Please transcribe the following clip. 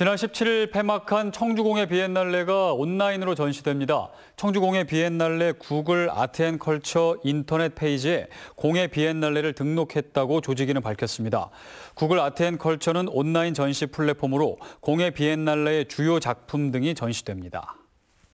지난 17일 폐막한 청주공예 비엔날레가 온라인으로 전시됩니다. 청주공예 비엔날레 구글 아트앤컬처 인터넷 페이지에 공예 비엔날레를 등록했다고 조직위는 밝혔습니다. 구글 아트앤컬처는 온라인 전시 플랫폼으로 공예 비엔날레의 주요 작품 등이 전시됩니다.